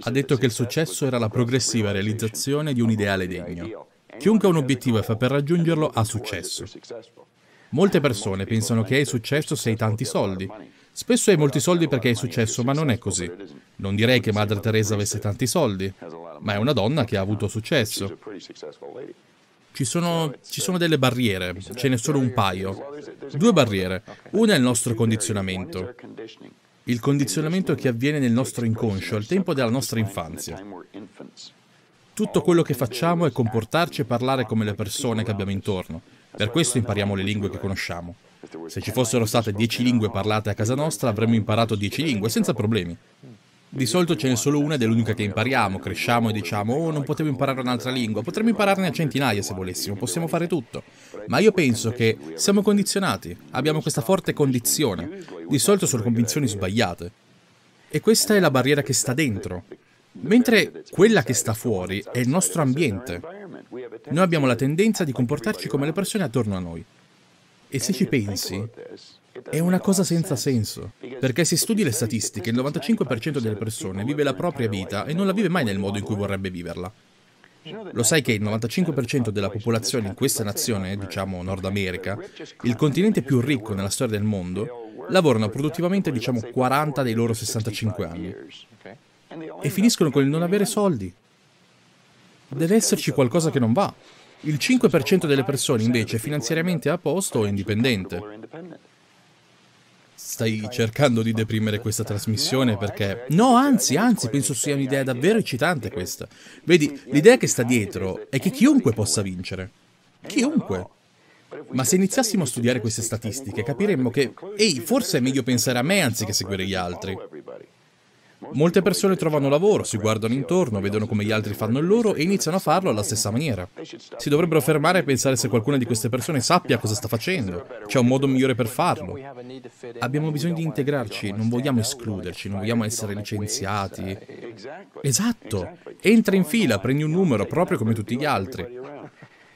Ha detto che il successo era la progressiva realizzazione di un ideale degno. Chiunque ha un obiettivo e fa per raggiungerlo ha successo. Molte persone pensano che hai successo se hai tanti soldi. Spesso hai molti soldi perché hai successo, ma non è così. Non direi che Madre Teresa avesse tanti soldi, ma è una donna che ha avuto successo. Ci sono, ci sono delle barriere, ce ne sono un paio. Due barriere. Una è il nostro condizionamento il condizionamento che avviene nel nostro inconscio al tempo della nostra infanzia. Tutto quello che facciamo è comportarci e parlare come le persone che abbiamo intorno. Per questo impariamo le lingue che conosciamo. Se ci fossero state dieci lingue parlate a casa nostra, avremmo imparato dieci lingue senza problemi. Di solito ce n'è solo una ed è l'unica che impariamo, cresciamo e diciamo oh non potevo imparare un'altra lingua, potremmo impararne a centinaia se volessimo, possiamo fare tutto. Ma io penso che siamo condizionati, abbiamo questa forte condizione, di solito sono convinzioni sbagliate. E questa è la barriera che sta dentro, mentre quella che sta fuori è il nostro ambiente. Noi abbiamo la tendenza di comportarci come le persone attorno a noi. E se ci pensi, è una cosa senza senso, perché se studi le statistiche, il 95% delle persone vive la propria vita e non la vive mai nel modo in cui vorrebbe viverla. Lo sai che il 95% della popolazione in questa nazione, diciamo Nord America, il continente più ricco nella storia del mondo, lavorano produttivamente diciamo 40 dei loro 65 anni e finiscono con il non avere soldi. Deve esserci qualcosa che non va. Il 5% delle persone invece è finanziariamente a posto o indipendente. Stai cercando di deprimere questa trasmissione perché... Eh, cioè, no, anzi, anzi, penso sia un'idea davvero eccitante questa. Vedi, l'idea che sta dietro è che chiunque possa vincere. Eh, chiunque. Ma se cioè, iniziassimo a studiare queste cioè, statistiche capiremmo che, ehi, forse è meglio pensare a me anziché seguire gli altri. Molte persone trovano lavoro, si guardano intorno, vedono come gli altri fanno il loro e iniziano a farlo alla stessa maniera. Si dovrebbero fermare e pensare se qualcuna di queste persone sappia cosa sta facendo. C'è un modo migliore per farlo. Abbiamo bisogno di integrarci, non vogliamo escluderci, non vogliamo essere licenziati. Esatto. Entra in fila, prendi un numero, proprio come tutti gli altri.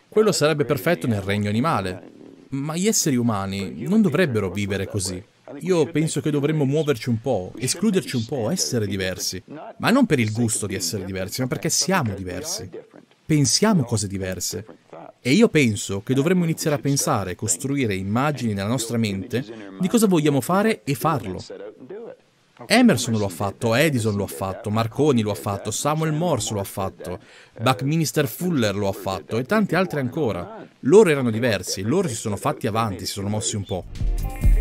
Quello sarebbe perfetto nel regno animale. Ma gli esseri umani non dovrebbero vivere così. Io penso che dovremmo muoverci un po', escluderci un po', essere diversi. Ma non per il gusto di essere diversi, ma perché siamo diversi. Pensiamo cose diverse. E io penso che dovremmo iniziare a pensare, costruire immagini nella nostra mente di cosa vogliamo fare e farlo. Emerson lo ha fatto, Edison lo ha fatto, Marconi lo ha fatto, Samuel Morse lo ha fatto, uh, Buckminster Fuller lo ha fatto e tanti altri ancora. Loro erano diversi, loro si sono fatti avanti, si sono mossi un po'.